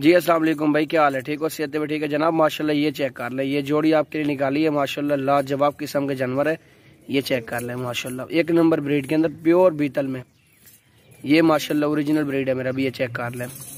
जी असला भाई क्या हाल है ठीक हो सेहत पर ठीक है जनाब माशाल्लाह ये चेक कर लें ये जोड़ी आपके लिए निकाली है माशाल्लाह लाजवाब किस्म के जानवर है ये चेक कर लें माशाल्लाह एक नंबर ब्रीड के अंदर प्योर बीतल में ये माशाल्लाह ओरिजिनल ब्रीड है मेरा भी ये चेक कर लें